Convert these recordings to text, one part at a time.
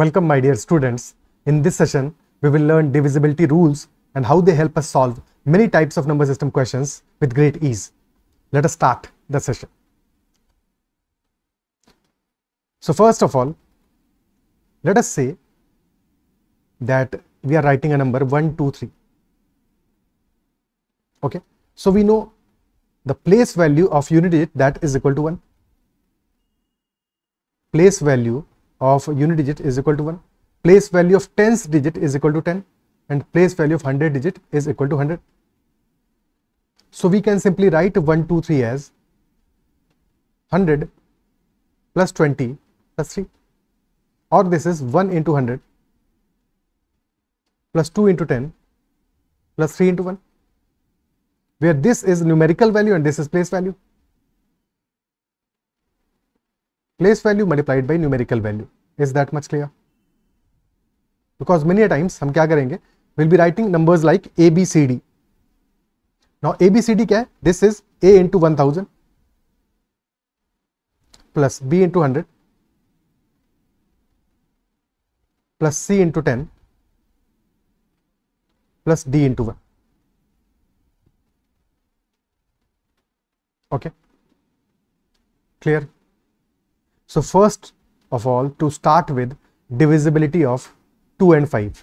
Welcome my dear students. In this session, we will learn divisibility rules and how they help us solve many types of number system questions with great ease. Let us start the session. So first of all, let us say that we are writing a number 1, 2, 3. Okay, so we know the place value of unit that is equal to 1. Place value of unit digit is equal to 1 place value of tens digit is equal to 10 and place value of 100 digit is equal to 100 so we can simply write 1 2 3 as 100 plus 20 plus 3 or this is 1 into 100 plus 2 into 10 plus 3 into 1 where this is numerical value and this is place value place value multiplied by numerical value. Is that much clear? Because many a times हम करेंगे We'll be writing numbers like A, B, C, D. Now A, B, This is A into 1000 plus B into 100 plus C into 10 plus D into 1. Okay. Clear? So first of all, to start with divisibility of 2 and 5.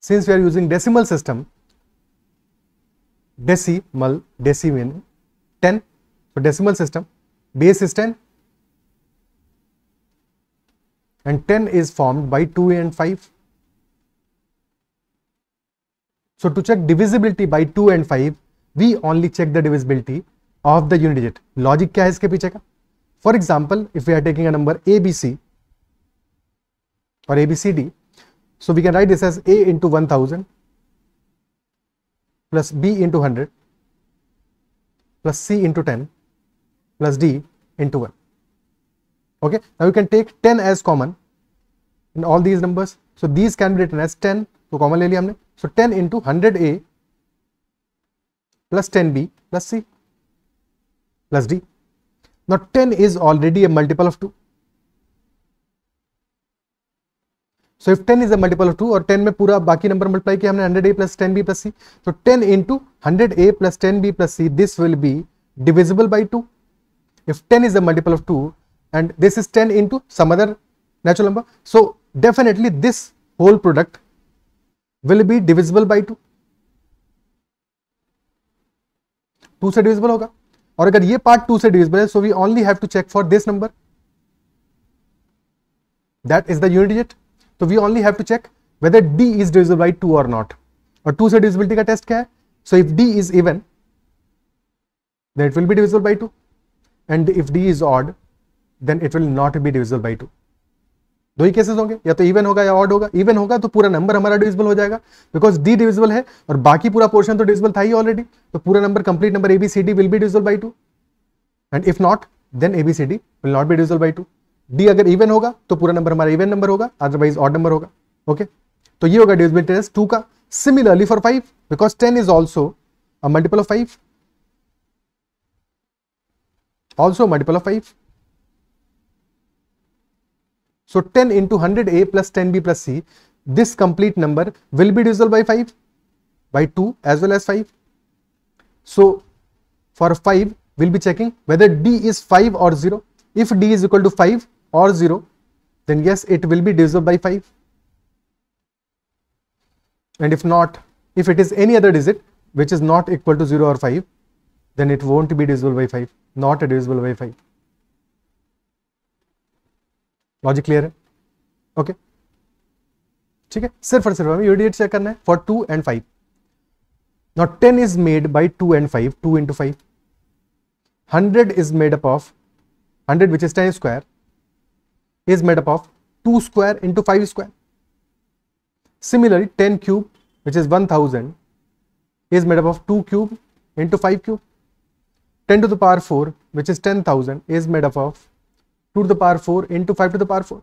Since we are using decimal system, decimal, deci 10, so decimal system, base is 10, and 10 is formed by 2 and 5. So to check divisibility by 2 and 5, we only check the divisibility of the unit digit. Logic क्या है इसके पीछे For example, if we are taking a number ABC or ABCD, so we can write this as A into 1000 plus B into 100 plus C into 10 plus D into 1 okay now you can take 10 as common in all these numbers so these can be written as 10 so common ले लिया so 10 into 100 a plus 10 b plus c plus d now 10 is already a multiple of 2 so if 10 is a multiple of 2 or 10 में pura बाकी number multiply किया हमने 100 a plus 10 b plus c so 10 into 100 a plus 10 b plus c this will be divisible by 2 if 10 is a multiple of 2 and this is 10 into some other natural number. So definitely this whole product will be divisible by 2. 2 is divisible Or और अगर ये part 2 is divisible so we only have to check for this number that is the unit digit. So we only have to check whether D is divisible by 2 or not. Or 2 से divisibility का test क्या So if D is even then it will be divisible by 2 and if D is odd then it will not be divisible by two दो ही cases होंगे या तो even होगा या ऑड होगा इवन होगा तो पूरा नंबर हमारा डिविजिबल हो जाएगा बिकॉज डी डिविजिबल है और बाकी पूरा पोर्शन तो डिविजिबल था ही ऑलरेडी तो पूरा number complete number ABCD will be divisible by two and if not then ABCD will not be divisible by two D अगर इवन होगा तो पूरा नंबर हमारा इवन नंबर होगा अदरवाइज ऑड नंबर होगा ओके तो ये होगा डिविजिबल टेस्ट टू का similarly for five because ten is also multiple of five also multiple of five So 10 into 100a plus 10b plus c, this complete number will be divisible by 5, by 2 as well as 5. So for 5, we'll be checking whether d is 5 or 0. If d is equal to 5 or 0, then yes, it will be divisible by 5. And if not, if it is any other digit which is not equal to 0 or 5, then it won't be divisible by 5, not divisible by 5. Logic clear है okay ठीक है सिर्फ और सिर्फ हमें यूडीएट check करना है for two and five not ten is made by two and five two into five hundred is made up of hundred which is ten square is made up of two square into five square similarly ten cube which is one thousand is made up of two cube into five cube ten to the power four which is ten thousand is made up of 2 to the power 4 two 5 to the power 4.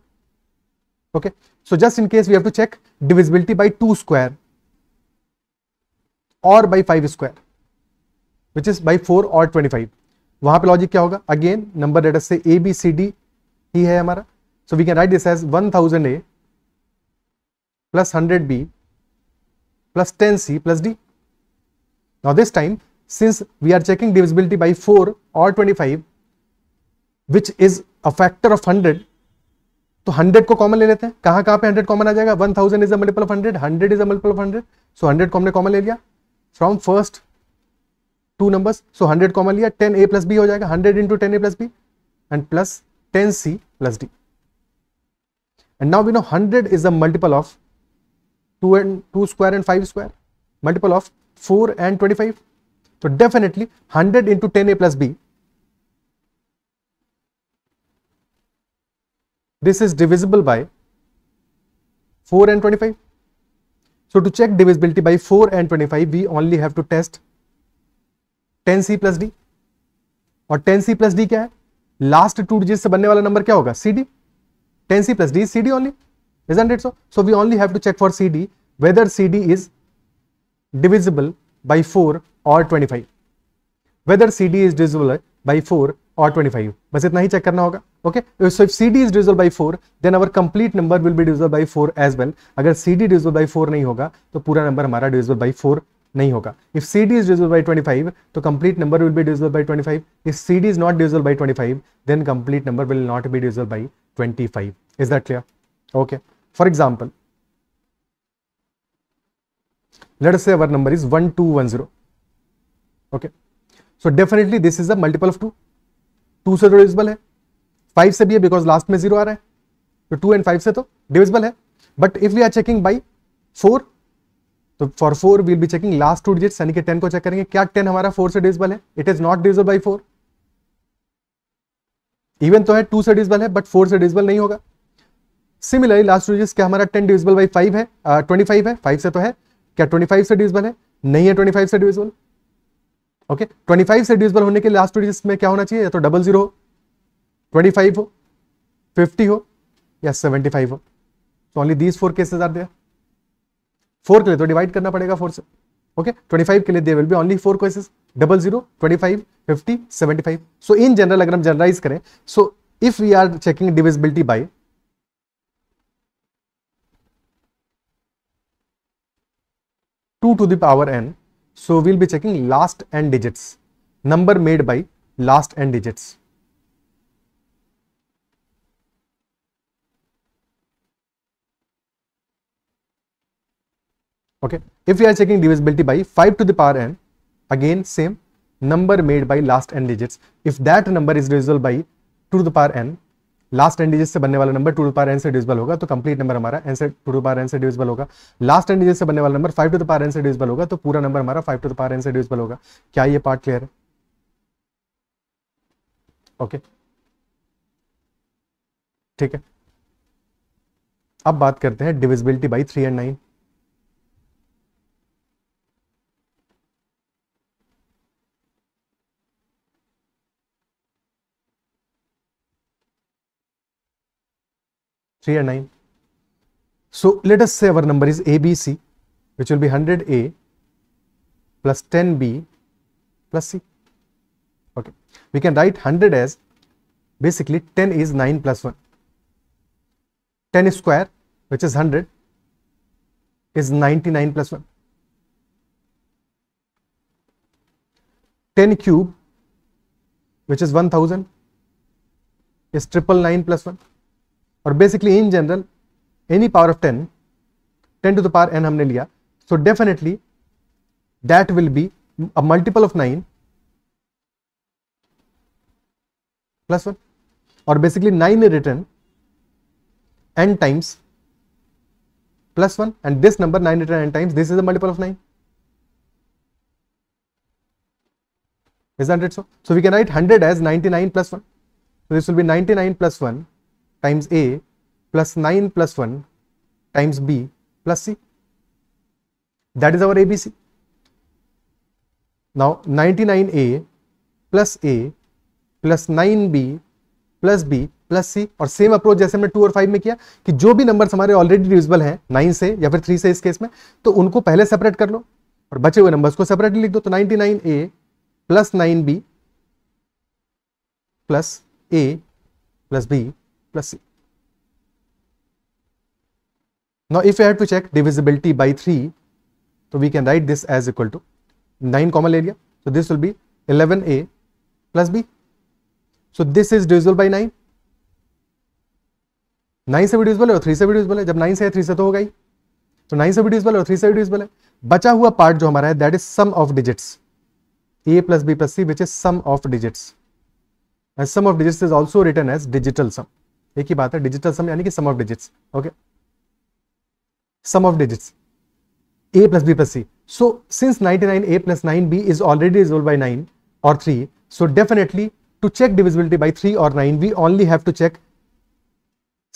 Okay. So just in case we have to check divisibility by और by five square which is by four और twenty five वहां पे logic क्या होगा again number letter से ए B C D ही है हमारा so we can write this as one thousand A plus hundred B plus ten C plus D now this time since we are checking divisibility by four और twenty five which is a factor of hundred तो hundred को common ले लेते हैं कहां कहां पे hundred common आ जाएगा one thousand is a multiple of hundred hundred is a multiple of hundred so hundred को हमने कॉमन ले लिया from first two numbers so hundred common लिया टेन ए प्लस बी हो जाएगा hundred into ten A plus B and plus ten C plus D and now we know hundred is a multiple of two and two square and five square multiple of four and twenty five तो definitely hundred into ten A plus B this is divisible by 4 and 25. So to check divisibility by 4 and 25, we only have to test 10c plus d. और 10c plus d क्या है? Last two digit से बनने वाला number क्या होगा? cd. 10c plus d is cd only, isn't it so? So we only have to check for cd whether cd is divisible by 4 or 25. Whether cd is divisible by 4 or 25 बस इतना ही check करना होगा okay so if C D is divisible by four then our complete number will be divisible by four as well अगर C D divisible by four नहीं होगा तो पूरा number हमारा डिजोल्व बाई फोर नहीं होगा if C D is divisible by 25 तो complete number will be divisible by 25 if C D is not divisible by 25 then complete number will not be divisible by 25 is that clear okay for example let us say our number one 1210 okay so definitely this is a multiple of 2 two से तो divisible है five से भी है because last में zero आ रहा है तो टू एंड फाइव से तो डिविजिबल है but if we are checking by four तो for four we'll be checking last two digit यानी कि टेन को चेक करेंगे क्या टेन हमारा फोर से डिविजिबल है it is not divisible by four even तो है टू से डिविजिबल है बट फोर से डिविजिबल नहीं होगा सिमिलरली लास्ट टू डिजिट क्या हमारा टेन डिविजिबल बाई फाइव है ट्वेंटी uh, फाइव है फाइव से तो है क्या ट्वेंटी फाइव से डिविजिबल है नहीं है ट्वेंटी फाइव से डिविजिबल ओके ट्वेंटी फाइव से डिविजल होने के लास्ट डिजिट में क्या होना चाहिए या तो डबल जीरो हो ट्वेंटी फाइव हो फिफ्टी हो या सेवेंटी फाइव हो तो only these four cases are there four के लिए तो डिवाइड करना पड़ेगा फोर से ओके ट्वेंटी फाइव के लिए there will be only four cases double zero twenty five fifty seventy five so in general अगर हम जनरलाइज करें so if we are checking divisibility by two to the power n So we'll be checking last n digits, number made by last n digits. Okay, if we are checking divisibility by 5 to the power n, again same number made by last n digits. If that number is divisible by 2 to the power n, last n digit से बनने वाला number two power n से divisible होगा तो complete number हमारा answer two to power n से divisible होगा last n digit से बनने वाला number five to power n से डिविजिबल होगा तो पूरा नंबर हमारा फाइव टू पार एन से डिविजिबल होगा क्या ये पार्ट क्लियर है ओके ठीक है अब बात करते हैं divisibility by three and nine 3 and 9. So let us say our number is ABC, which will be 100A plus 10B plus C. Okay. We can write 100 as basically 10 is 9 plus 1. 10 square, which is 100, is 99 plus 1. 10 cube, which is 1000, is triple nine plus 1. और basically in general any power of ten ten to the power n हमने लिया so definitely that will be a multiple of nine plus one और basically nine written n times plus one and this number nine written n times this is a multiple of nine Is that it so? So we can write 100 as 99 plus 1. So this will be 99 plus 1. times A plus 9 plus 1 times B plus C. That is our ABC. Now 99A plus A plus nine B plus B plus C और same approach जैसे हमने to और five में किया कि जो भी numbers हमारे ऑलरेडी डिविजिबल हैं नाइन से या फिर थ्री से इस केस में तो उनको पहले सेपरेट कर लो और बचे हुए नंबर्स को सेपरेटली लिख दो तो ninety nine A plus nine B plus A plus B plus c. Now, if we have to check divisibility by 3, so we can write this as equal to 9 common area. So, this will be 11a plus b. So, this is divisible by 9. 9 से भी divisible है और 3 से भी divisible है जब 9 से है 3 से तो होगा ही तो 9 से भी डिविजिबल है और 3 से भी डिविजिबल है बचा हुआ पार्ट जो हमारा है that is sum of digits A plus B plus C which is sum of digits and sum of digits is also written as digital sum एक ही बात है डिजिटल सम यानी कि sum of digits okay sum of digits A plus B plus C so since 99 nine A plus nine B is already divisible by nine और three so definitely to check divisibility by three और nine we only have to check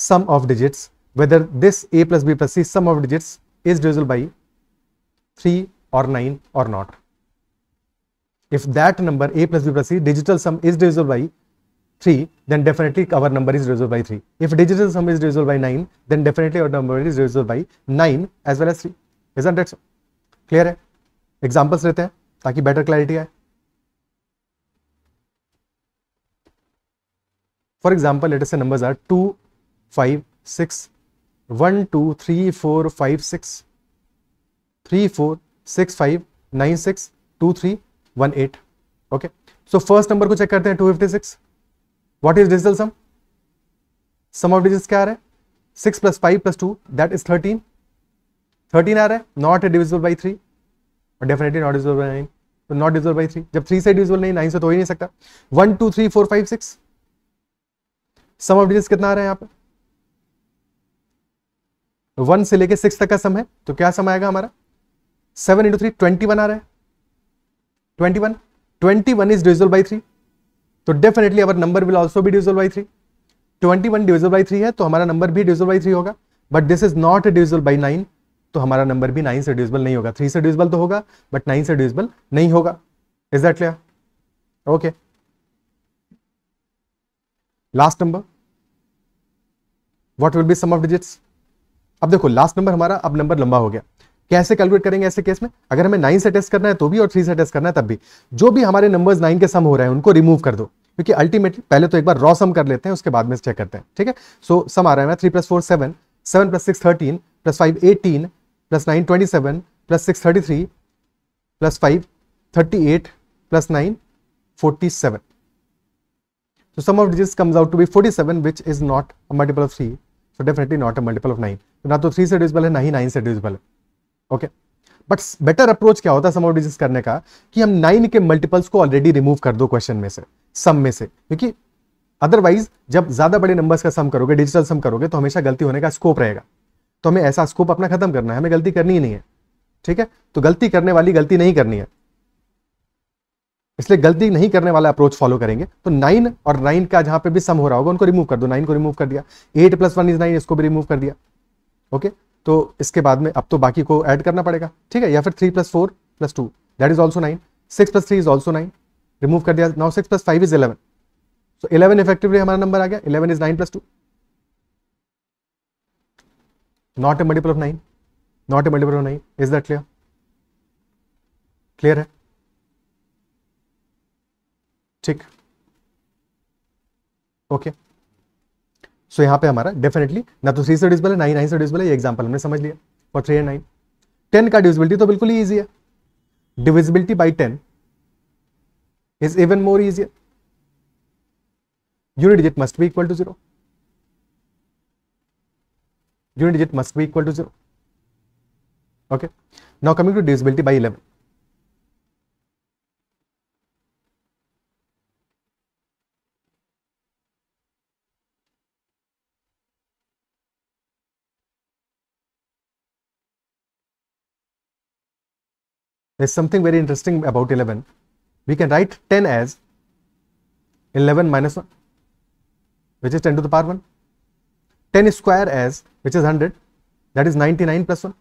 sum of digits whether this A plus B plus C sum of digits is divisible by three और nine और not if that number A plus B plus C digital sum is divisible by 3 then definitely our number is resolved by 3 if digital sum is resolved by 9 then definitely our number is resolved by 9 as well as 3 isn't that so clear hai examples lete hain taki better clarity hai. for example let us say numbers are 2 5 6 1 2 3 4 5 6 3 4 6 5 9 6 2 3 1 8 okay so first number ko check karte hain 256 what is digital sum sum of digit क्या आ रहा है six plus five plus two that is thirteen thirteen आ रहा है not divisible by three और definitely not divisible by nine तो not divisible by three जब थ्री से डिविजल नहीं नाइन से तो हो ही नहीं सकता one two three four five six sum of digit कितना आ रहा है यहाँ पर वन से लेके सिक्स तक का सम है तो क्या सम आएगा हमारा seven into three twenty one आ रहा है twenty one twenty one is divisible by three तो definitely our number will also भी divisible by three twenty one divisible by three है तो हमारा नंबर भी डिविजल बाई थ्री होगा but this is not divisible by nine तो हमारा number भी नाइन से डिविजल नहीं होगा थ्री से डिविजल तो होगा बट नाइन से डिविजल नहीं होगा is that clear okay last number what will be sum of digits अब देखो लास्ट नंबर हमारा अब नंबर लंबा हो गया कैसे कैलकुलेट करेंगे ऐसे केस में अगर हमें नाइन से टेस्ट करना है तो भी और थ्री से टेस्ट करना है तब भी जो भी हमारे नंबर्स नाइन के सम हो रहे हैं उनको रिमूव कर दो क्योंकि अल्टीमेटली पहले तो एक बार रॉ सम कर लेते हैं उसके बाद में चेक करते हैं ठीक है सो सम आ रहा है मैं three plus four seven seven plus six thirteen plus five eighteen plus nine twenty seven plus six thirty three plus five thirty eight plus nine forty seven So sum of digits comes out to be 47, which is not a multiple of 3. So definitely not a multiple of 9. तो ना तो 3 से divisible है ना ही 9 से divisible है. Okay. But better approach क्या होता है सम ऑफ डिजीज करने का कि हम नाइन के मल्टीपल्स को ऑलरेडी रिमूव कर दो क्वेश्चन में से सम में से क्योंकि अदरवाइज जब ज्यादा बड़े नंबर्स का सम करोगे डिजिटल सम करोगे तो हमेशा गलती होने का स्कोप रहेगा तो हमें ऐसा स्कोप अपना खत्म करना है हमें गलती करनी ही नहीं है ठीक है तो गलती करने वाली गलती नहीं करनी है इसलिए गलती नहीं करने वाला अप्रोच फॉलो करेंगे तो नाइन और नाइन का जहां पे भी सम हो रहा होगा उनको रिमूव कर दो नाइन को रिमूव कर दिया eight plus one is nine इसको भी रिमूव कर दिया ओके तो इसके बाद में अब तो बाकी को ऐड करना पड़ेगा ठीक है या फिर three plus four plus two that is also nine six plus three is also nine remove कर दिया now six plus five is eleven so eleven effectively हमारा नंबर आ गया eleven is nine plus two not a multiple of nine not a multiple of nine is that clear clear है ठीक okay okay. सो so, यहाँ पे हमारा definitely ना तो थ्री से डिविजिबल है ना ही नाइन से डिविजिबल है ये एग्जाम्पल हमने समझ लिया for three and nine ten का डिविजिबिलिटी तो बिल्कुल ही ईजी है divisibility by ten is even more easy unit digit must be equal to zero unit digit must be equal to zero okay now coming to divisibility by eleven There's something very interesting about 11. We can write 10 as 11 minus 1, which is 10 to the power 1. 10 square as, which is 100, that is 99 plus 1.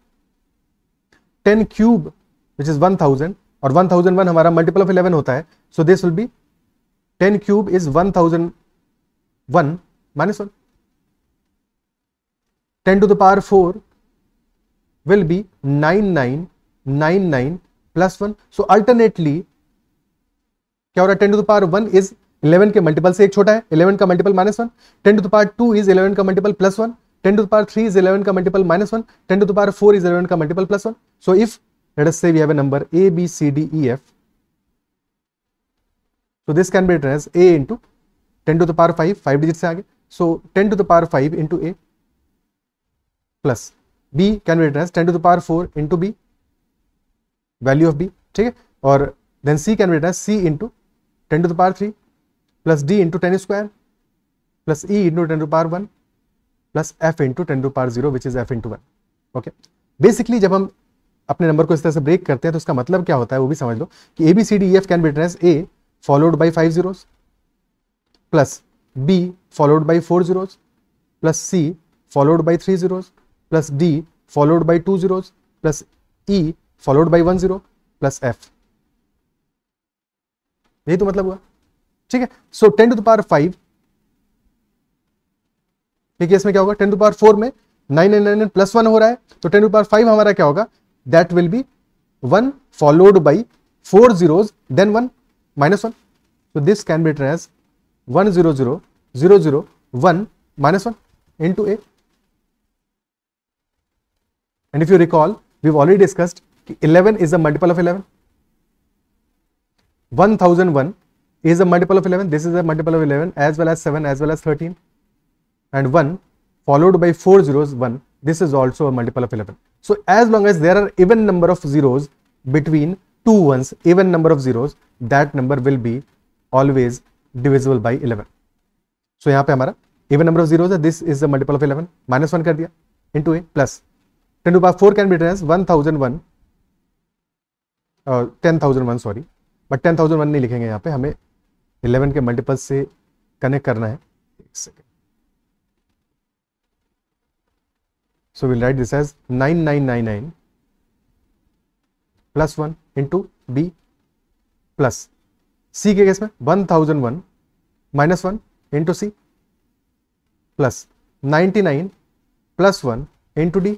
10 cube, which is 1000, और 1001 हमारा multiple of 11 होता है so this will be 10 cube is 1001 minus 1 10 to the power 4 will be 9999 plus one so alternately क्या हो रहा है ten to the power one is eleven के multiple से एक छोटा है इलेवन का multiple minus one ten to the power two is eleven का multiple plus one ten to the power three is eleven का multiple minus one ten to the power four is eleven का multiple plus one so if let us say we have a number a b c d e f so this can be written as a into 10 to the five 5 5 digits aage so 10 to the power 5 into a plus b can be written as 10 to the power 4 value of B ठीक है और then C can be C into ten to the power three plus D into ten square plus E into ten to power one plus F into ten to power zero which is F into one okay basically जब हम अपने number को इस तरह से break करते हैं तो उसका मतलब क्या होता है वो भी समझ लो कि A B C D F can be written A followed by five zeros plus B followed by four zeros plus C followed by three zeros plus D followed by two zeros plus E followed by one zero plus F यही तो मतलब हुआ ठीक है so ten to the power power five ठीक है इसमें क्या होगा टेन टू पावर फोर में nine nine nine plus one हो रहा है तो टेन टू पावर फाइव हमारा क्या होगा that will be one followed by four zeros then one minus one तो this can be trace one zero zero zero zero one minus one into and if you recall we already discussed 11 is a multiple of 11 1001 is a multiple of 11 this is a multiple of 11 as well as 7 as well as 13 and 1 followed by 4 zeros 1 this is also a multiple of 11 so as long as there are even number of zeros between two ones even number of zeros that number will be always divisible by 11 so यहाँ पे even number of zeros this is a multiple of 11 minus 1 kar diya into a plus 10 to the power 4 can be written as 1001 ten thousand one sorry but ten thousand one नहीं लिखेंगे यहाँ पे हमें eleven के multiple से connect करना है so will write this as nine nine nine nine plus one into B plus C के केस में one thousand one minus one into C plus ninety nine plus one into D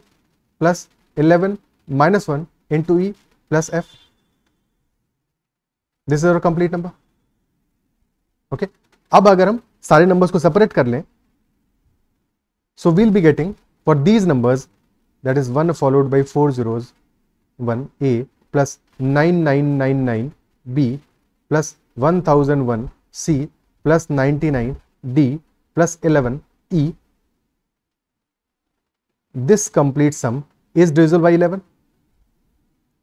plus eleven minus one into E plus F this is our complete number okay अब अगर हम सारे numbers को separate कर लें so we'll be getting for these numbers that is one followed by four zero one A plus nine nine nine nine B plus one thousand one C plus ninety nine D plus eleven E this complete sum is divisible by eleven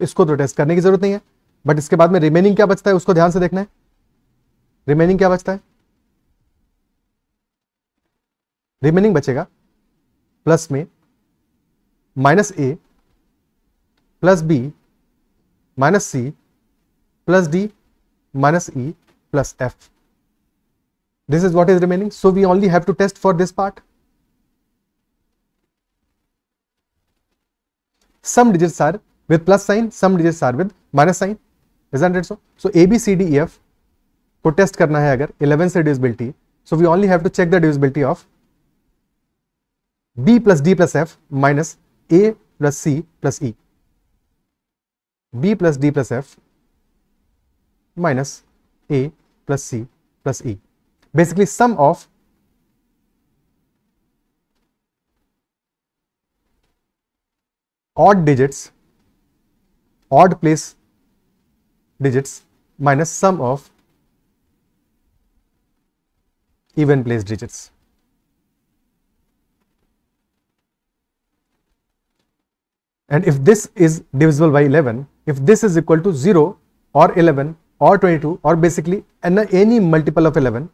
इसको तो test करने की जरूरत नहीं है but इसके बाद में रिमेनिंग क्या बचता है उसको ध्यान से देखना है रिमेनिंग क्या बचता है रिमेनिंग बचेगा प्लस में minus A plus B minus C plus D minus E plus F this is what is remaining so we only have to test for this part sum digits are with plus sign sum digits are with minus sign Isn't it so? So A, B, C, D, E, F को test करना है अगर 11 से divisibility, so we only have to check the divisibility of B plus D plus F minus A plus C plus E. B plus D plus F minus A plus C plus E. Basically sum of odd digits, odd place digits minus sum of even place digits. And if this is divisible by 11, if this is equal to 0 or 11 or 22 or basically any multiple of 11,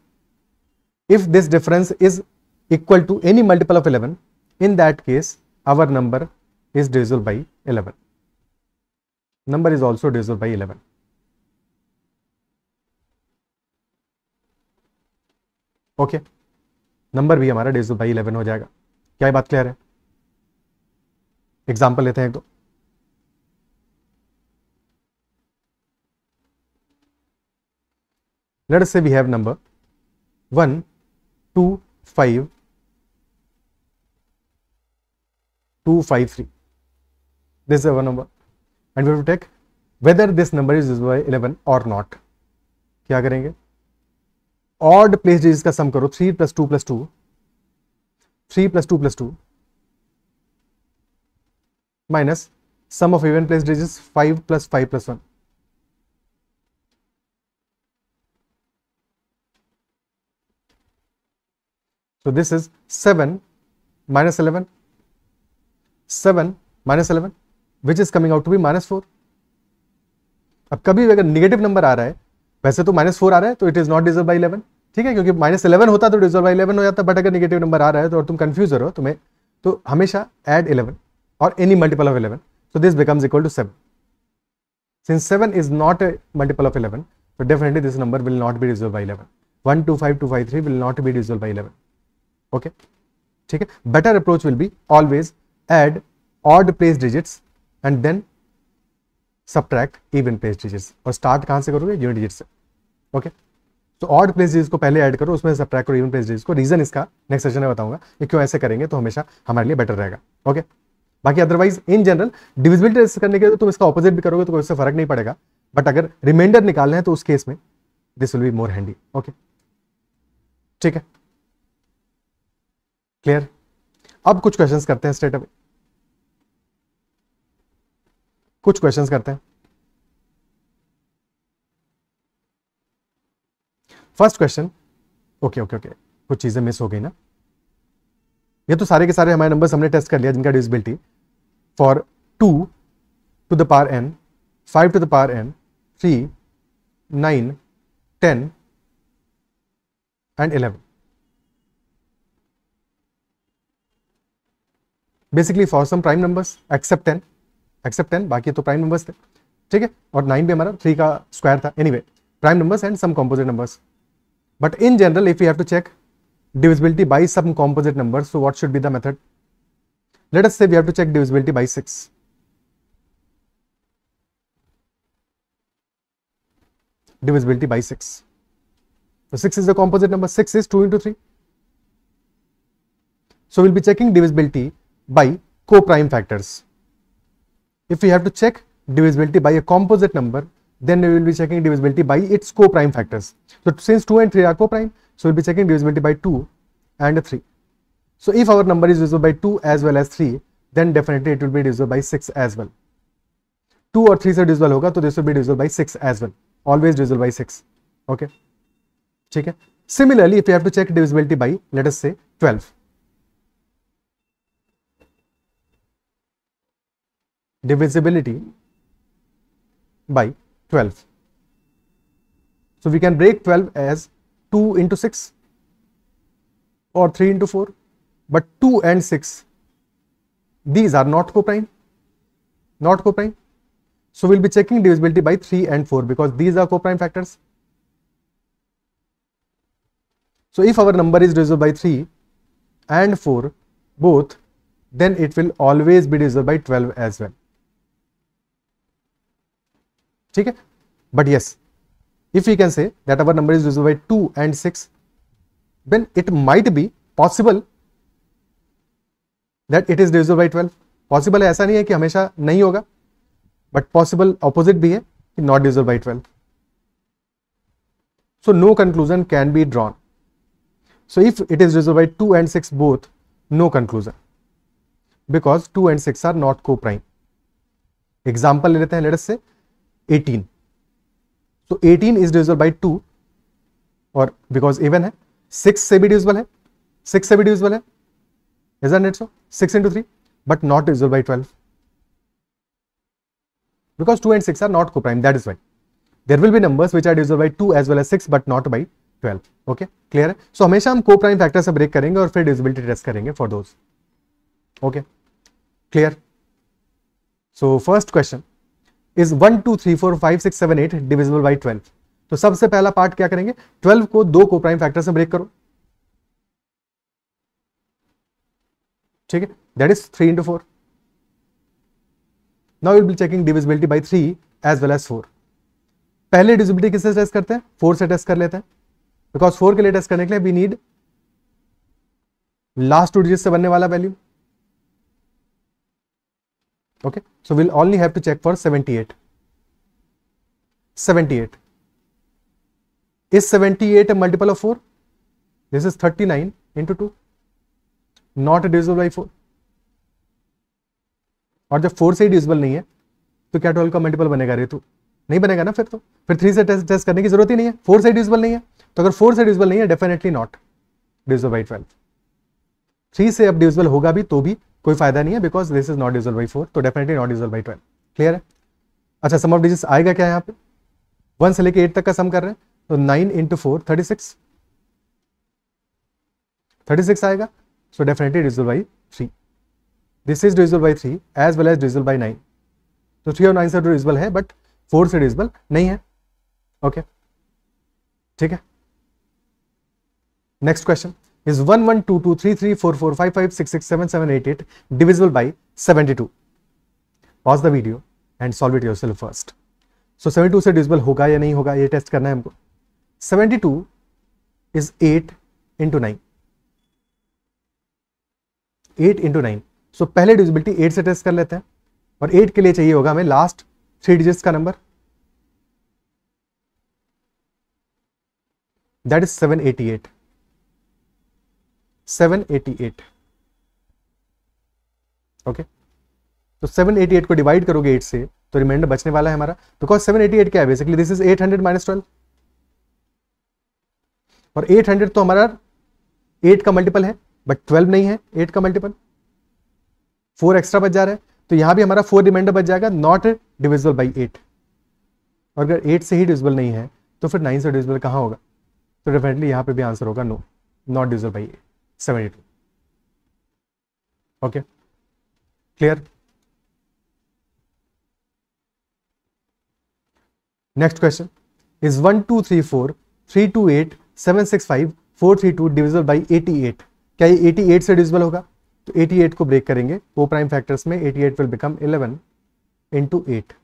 if this difference is equal to any multiple of 11, in that case our number is divisible by 11. Number is also divisible by 11. Okay number भी हमारा डेढ़ by eleven हो जाएगा क्या बात clear है example लेते हैं एक दो लड़ से we have number one two five two five three this is one number and we take whether this number is is by eleven और नॉट क्या करेंगे ऑर्ड प्लेस डिजिज का सम करो three plus two plus two three plus two plus two minus sum of even place digit five plus five plus one so this is seven minus eleven seven minus eleven which is coming out to be minus four अब कभी अगर negative number आ रहा है वैसे तो minus four आ रहा है तो it is not divisible by eleven ठीक है क्योंकि माइनस इलेवन होता तो डिजर्व बाई इलेवन हो जाता बट अगर निगेटिव नंबर आ रहा है तो और तुम कन्फ्यूजर हो तुम्हें तो, तो हमेशा एड इलेवन और any multiple of eleven so this becomes equal to seven since seven is not a multiple of eleven तो definitely this number will not be resolved by eleven one two five two five three will not be resolved by eleven okay ठीक है better approach will be always add odd place digits and then subtract even place digits और start कहां से करोगे unit digit से okay तो odd place digits को पहले ऐड करो उसमें सब्ट्रैक्ट करो इवन प्लेस डिजीज को रीजन इसका नेक्स्ट सेशन में बताऊंगा कि क्यों ऐसे करेंगे तो हमेशा हमारे लिए बेटर रहेगा ओके बाकी otherwise in general divisibility test करने के लिए तो तुम इसका ऑपोजिट भी करोगे तो कोई उससे फर्क नहीं पड़ेगा बट अगर रिमाइंडर निकालना है तो उस केस में this will be more handy okay ठीक है क्लियर अब कुछ क्वेश्चंस करते हैं स्टेट कुछ क्वेश्चंस करते हैं first question okay okay okay कुछ चीज़ें मिस हो गई ना ये तो सारे के सारे हमारे नंबर्स हमने टेस्ट कर लिया जिनका divisibility for two two the power n five to the power n three nine ten and eleven basically for some prime numbers except ten except ten बाकी तो प्राइम नंबर्स थे ठीक है और नाइन भी हमारा थ्री का स्क्वायर था anyway prime numbers and some composite numbers But in general, if we have to check divisibility by some composite number, so what should be the method? Let us say we have to check divisibility by 6. Divisibility by 6. So 6 is the composite number, 6 is 2 into 3. So we'll be checking divisibility by co-prime factors. If we have to check divisibility by a composite number, then we will be checking divisibility by its co-prime factors. So since 2 and 3 are co-prime, so we'll be checking divisibility by 2 and 3. So if our number is divisible by 2 as well as 3, then definitely it will be divisible by 6 as well. 2 or 3 से divisible, होगा so this will be divisible by 6 as well. Always divisible by 6 Okay, ठीक है similarly if you have to check divisibility by let us say 12 divisibility by 12. So we can break 12 as 2 into 6 or 3 into 4 but 2 and 6 these are not coprime not coprime so we'll be checking divisibility by 3 and 4 because these are coprime factors so if our number is divisible by 3 and 4 both then it will always be divisible by 12 as well ठीक है but yes if you can say that our number is div by two and six then it might be possible that it is div by twelve possible ऐसा नहीं है कि हमेशा नहीं होगा but possible opposite भी है कि not div by twelve so no conclusion can be drawn so if it is div by two and six both no conclusion because two and six are not coprime example लेते हैं let's say eighteen so eighteen is divisible by two और because even है six से भी divisible है six से भी divisible है six into three but not divisible by twelve because two and six are not coprime that is why there will be number which are divisible by two as well as six but not by twelve okay clear है so हमेशा हम को prime factor से break करेंगे और फिर divisibility test करेंगे for those okay clear so first question is one two three four five six seven eight divisible by twelve तो सबसे पहला पार्ट क्या करेंगे ट्वेल्व को दो को प्राइम फैक्टर से ब्रेक करो ठीक है that is three into four now will be checking divisibility by three as well as four पहले डिविजिबिलिटी किससे टेस्ट करते हैं फोर से टेस्ट कर लेते हैं बिकॉज फोर के लिए टेस्ट करने के लिए we need last two digit से बनने वाला value okay so we'll only have to check for 78 78 is 78 a multiple of 4 this is 39 into 2 not divisible by four और जब फोर से ही डिविजिबल नहीं है तो क्या ट्वेल्व का मल्टीपल बनेगा रेतु नहीं बनेगा ना फिर तो फिर थ्री से टेस्ट टेस्ट करने की जरूरत ही नहीं है फोर से डिविजिबल नहीं है तो अगर फोर से डिविजिबल नहीं है definitely not divisible by twelve three से अब डिविजिबल होगा भी तो भी कोई फायदा नहीं है because this is not divisible by four तो definitely not divisible by twelve clear है अच्छा सम ऑफ डिजिट्स आएगा क्या यहाँ पे वन से लेके एट तक का सम कर रहे हैं तो nine into four thirty six thirty six आएगा so definitely divisible by three this is divisible by three as well as divisible by nine तो थ्री और नाइन से डिजबल तो है बट फोर से डिजबल नहीं है ओके okay. ठीक है next question is 112233445566778 divisible by 72. Pause the video and solve it yourself first. So 72 से divisible होगा या नहीं होगा ये टेस्ट करना है हमको 72 is 8 into 9. 8 into 9. सो so, पहले डिविजिबिलिटी 8 से टेस्ट कर लेते हैं और 8 के लिए चाहिए होगा हमें लास्ट थ्री डिजिट्स का number that is 788. 788 okay okay? तो 788 को डिवाइड करोगे 8 से तो रिमाइंडर बचने वाला है हमारा बिकॉज एट क्या है basically this is 800 hundred minus twelve और 800 तो हमारा 8 का मल्टीपल है बट 12 नहीं है 8 का मल्टीपल 4 एक्स्ट्रा बच जा रहा है तो यहां भी हमारा 4 रिमाइंडर बच जाएगा नॉट डिविजिबल बाई 8 और अगर 8 से ही डिविजिबल नहीं है तो फिर 9 से डिविजिबल कहां होगा तो डेफिनेटली यहां पे भी आंसर होगा no not divisible by eight 72. Okay, clear? Next question is 1234 328 765 432 divisible by 88 क्या ये 88 से डिविजिबल होगा तो 88 को ब्रेक करेंगे ओ prime factors में 88 will become 11 into 8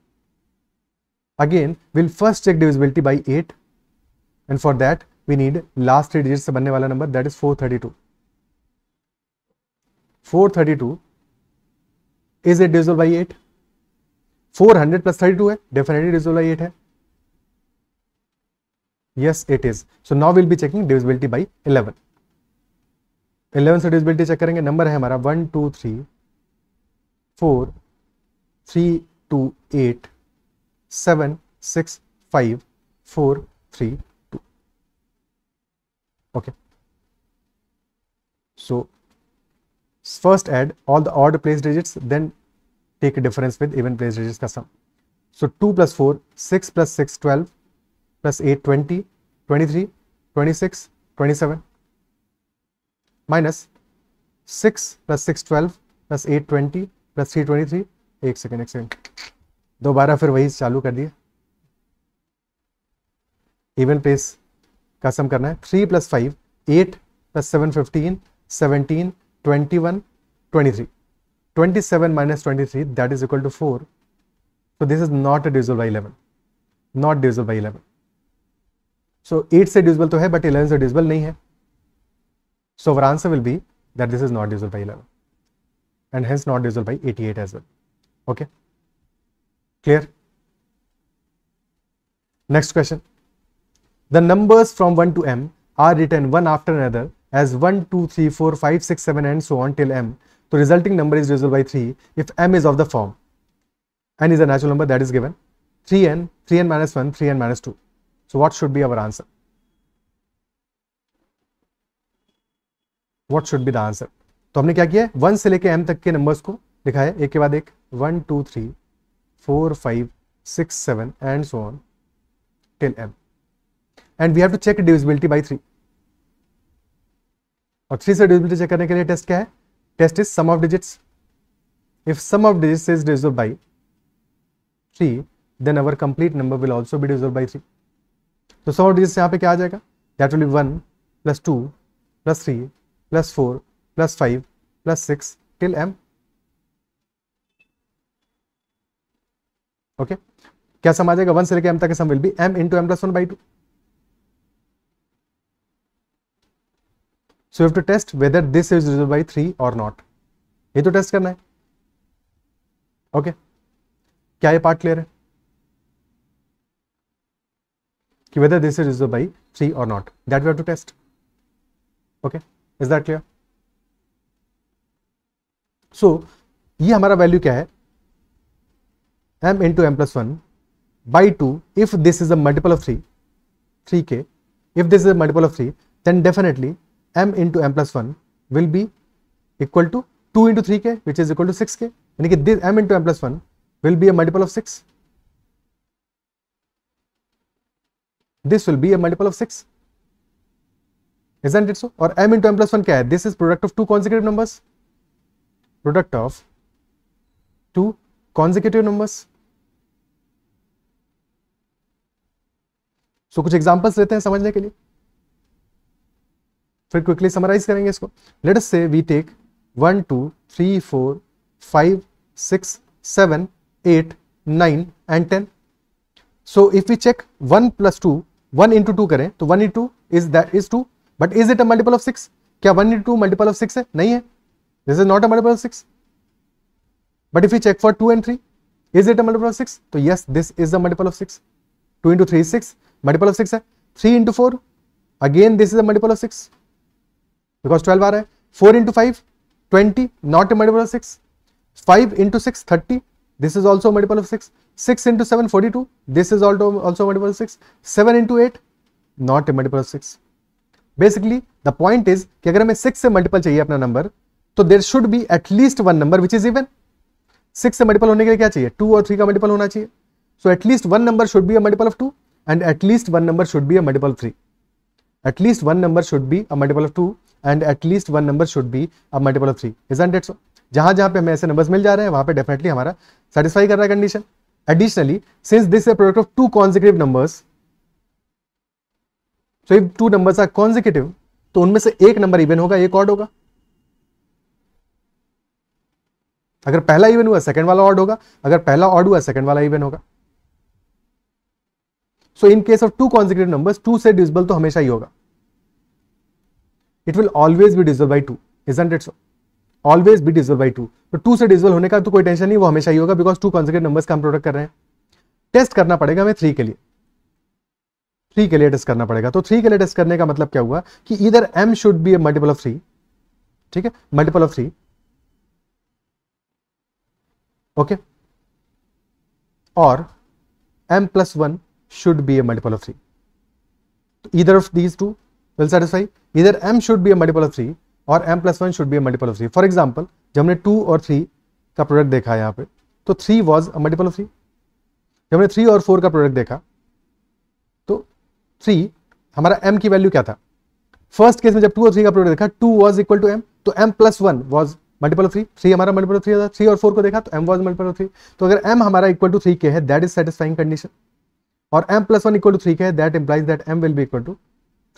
again we'll first check divisibility by 8 and for that we need last three digits se banne number that is 432 432 is it divisible by eight four hundred plus thirty two है definitely divisible by eight है yes it is so now we'll be checking divisibility by 11 11 से divisibility check करेंगे number है हमारा 1 2 3 4 3 2 8 7 6 5 4 3 2 okay so first add all the odd place digits then take a difference with even place digits sum so 2 plus 4 6 plus 6 12 plus 8 20 23 26 27 minus 6 plus 6 12 plus 8 20 plus 3 23 ek second ek second dobara fir wahi chalu kar diye even place ka sum karna 3 plus 5 8 plus 7 15 17 21, 23. 27 minus 23, that is equal to 4. So this is not a divisible by 11. Not divisible by 11. So 8 is divisible तो है but 11 is divisible नहीं है. So our answer will be that this is not divisible by 11 and hence not divisible by 88 as well. Okay. Clear? Next question. The numbers from 1 to m are written one after another as 1, 2, 3, 4, 5, 6, 7 and so on till m. So resulting number is divisible by 3 if m is of the form n is a natural number that is given 3n, 3n minus 1, 3n minus 2. So what should be our answer? What should be the answer तो हमने क्या किया है one से लेके M तक के numbers को लिखा है एक के बाद एक one two three four five six seven and so on till M and we have to check divisibility by three और थ्री से डिविजिबिलिटी चेक करने के लिए टेस्ट क्या है test is sum of digits if sum of digits is divisible by three then our complete number will also be divisible by three तो sum of digits यहाँ पे क्या आ जाएगा that will be one plus two plus three plus four plus five plus six till M okay क्या sum आ जाएगा one से लेकर एम तक sum will be M into M plus one by two so you have to test whether this is result by three or not ये तो test करना है ओके okay. क्या ये पार्ट क्लियर है कि whether this is result by three or not that we have to test okay is that clear so ये हमारा वैल्यू क्या है M into M plus one by two if this is a multiple of three three K if this is a multiple of three then definitely M into M plus one will be equal to two into three K which is equal to six K यानी कि this M into M plus one will be a multiple of six this will be a multiple of six it so और m into M plus one क्या है this is product of two consecutive numbers product of two consecutive numbers so कुछ examples देते हैं समझने के लिए फिर क्विकली समराइज करेंगे इसको let us say we take one two three four five six seven eight nine and ten so if we check one plus two one into two करें तो one into is that is two but is it a multiple of six क्या one into two multiple of six है नहीं है this is not a multiple of six but if you check for two and three is it a multiple of six तो yes this is the multiple of six two into three six multiple of six है three into four again this is a multiple of six Because twelve आ रहा है four into not a multiple of six five into five into this is also a multiple of 6 6 into 7 42 this is also also a multiple of 6 7 into 8 not a multiple of 6 basically the point is कि अगर हमें 6 se multiple chahiye अपना number so there should be at least one number which is even 6 se multiple hone ke लिए क्या चाहिए 2 or 3 ka multiple hona chahiye so at least one number should be a multiple of 2 and at least one number should be a multiple of 3 at least one number should be a multiple of 2 and at least one number should be a multiple of three isn't that so जहां जहां पे हमें ऐसे numbers मिल जा रहे हैं वहां पे डेफिनेटली हमारा सेटिस्फाई कर रहा है condition additionally since this a product of two consecutive numbers so if two numbers are consecutive तो उनमें से एक नंबर इवन होगा एक ऑड होगा अगर पहला इवन हुआ सेकंड वाला ऑड होगा अगर पहला ऑड हुआ सेकंड वाला इवन होगा so in case of two consecutive numbers two से डिजिबल तो हमेशा ही होगा it will always be divisible by two isn't it so always be divisible by two तो टू से डिजोल्व होने का तो कोई टेंशन नहीं वो हमेशा ही होगा बिकॉज टू कॉन्सेक्यूटिव नंबर का हम प्रोडक्ट कर रहे हैं टेस्ट करना पड़ेगा हमें थ्री के लिए थ्री के लिए टेस्ट करना पड़ेगा तो थ्री के लिए टेस्ट करने का मतलब क्या हुआ कि either M should be a multiple of three ठीक है मल्टीपल ऑफ थ्री ओके और M plus one should be a multiple of three either of these two will satisfy either m should be a multiple of 3 or m plus 1 should be a multiple of 3 for example jab humne 2 aur 3 ka product dekha yahan pe to 3 was a multiple of 3 jab humne 3 aur 4 ka product dekha to 3 hamara m ki value kya tha first case mein jab 2 aur 3 ka product dekha 2 was equal to m to m plus 1 was multiple of three three हमारा multiple of three था three और four को देखा तो M was multiple of three तो अगर M हमारा equal to three K है दैट इज सेटिस्फाइंग कंडीशन और M plus one equal to three K है that implies that M will be equal to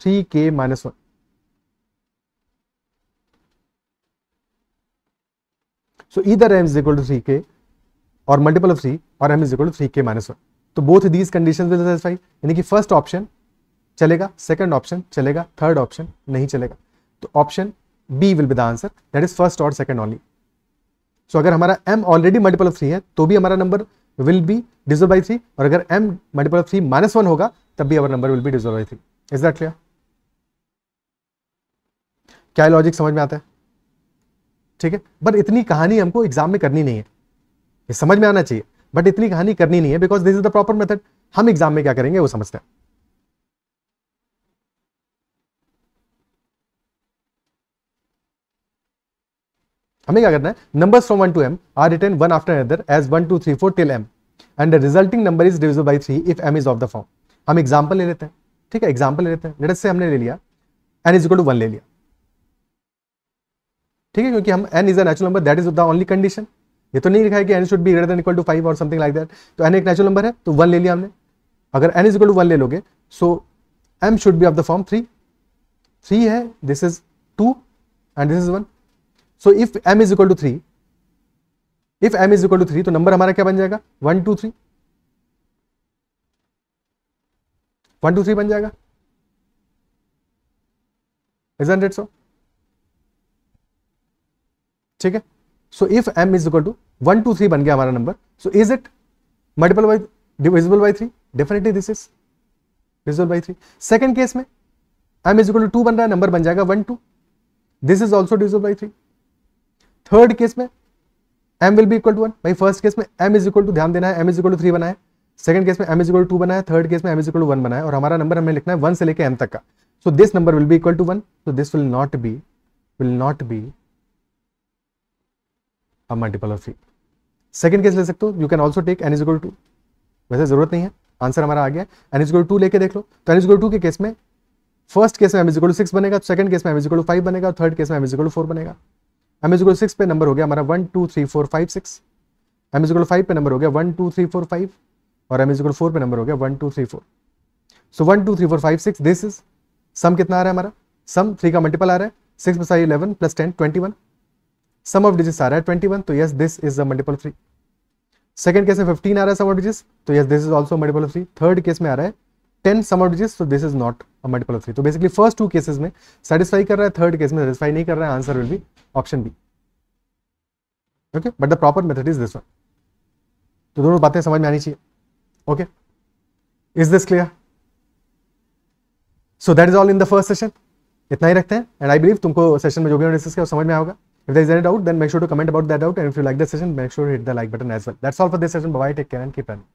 three K minus one M is equal to three K और multiple of three और M is equal to three K minus one तो both these condition will satisfy यानी कि first option चलेगा second option चलेगा third option नहीं चलेगा तो option B will be the answer that is first और सेकंड ऑनली सो अगर हमारा M already multiple of three है तो भी हमारा number will be divisible by three और अगर M multiple of three minus one होगा तब भी our number will be divisible by three is that clear क्या लॉजिक समझ में आता है ठीक है बट इतनी कहानी हमको एग्जाम में करनी नहीं है ये समझ में आना चाहिए बट इतनी कहानी करनी नहीं है because this is the proper method हम एग्जाम में क्या करेंगे वो समझते हैं हमें क्या करना है number from one to M are written one after other as one two three four till M and resulting number is divisible by three if M is of the form हम एग्जाम्पल ले लेते हैं ठीक है example ले लेते हैं से हमने ले लिया N is equal to one ले लिया ठीक है क्योंकि हम N is a number that is the only condition ये तो नहीं लिखा है कि N should be greater equal to five और समथिंग लाइक दैट तो एन एक नेचुरल नंबर है तो वन ले लिया हमने अगर N is equal to one ले लोगे so M should be of the form three three है this is two and this is one so if M is equal to three if M is equal to three तो number हमारा क्या बन जाएगा one two three one two three बन जाएगा isn't it so ठीक है so if M is equal to one two three बन गया हमारा number so is it multiple by divisible by three definitely this is divisible by three second case में M is equal to two बन रहा है number बन जाएगा one two this is also divisible by three third case में M will भी equal to one भाई first case में एम इज इक्वल टू ध्यान देना है M is equal to three बनाए सेकंड केस में एम इज इक्वल टू बनाया थर्ड केस में M is equal to one बनाया और हमारा नंबर हमें लिखना है वन से लेकर एम तक का so this number will be equal to one so this will not be will not be अब multiple of three second case ले सकते हो you can also take N is equal to वैसे जरूरत नहीं है आंसर हमारा आ गया एन इजगोल टू लेके देख लो तो एन इजगोल टू के केस में फर्स्ट केस में एम इजगोल सिक्स बनेगा सेकंड केस में एम इजगोल फाइव बनेगा और थर्ड केस में एम इजगोल फोर बनेगा एम इजगोल सिक्स पे नंबर हो गया हमारा one two three four five six M is equal five पे नंबर हो गया one two three four five और एम इजगोल फोर पे नंबर हो गया one two three four so one two three four five six this is sum कितना आ रहा है हमारा सम थ्री का मल्टीपल आ रहा है six plus eleven plus ten twenty one sum of digits आ रहा है ट्वेंटी वन तो yes this is a multiple three second case में फिफ्टीन आ रहा है सम ऑफ डिजिट्स तो yes this is also multiple three third case में आ रहा है टेन सम ऑफ डिजिट्स तो this is not a multiple three तो बेसिकली फर्स्ट टू केसेज में सेटिस्फाई कर रहा है थर्ड केस में सेटिस्फाई नहीं कर रहा है answer will be option B okay but the proper method is this one तो दोनों बातें समझ में आनी चाहिए okay is this clear so that is all in the first session इतना ही रखते हैं एंड आई बिलीव तुमको सेशन में जो भी डिस्कस किया समझ में आएगा If there is any doubt, then make sure to comment about that out. And if you like the session, make sure to hit the like button as well. That's all for this session. Bye bye. Take care and keep running.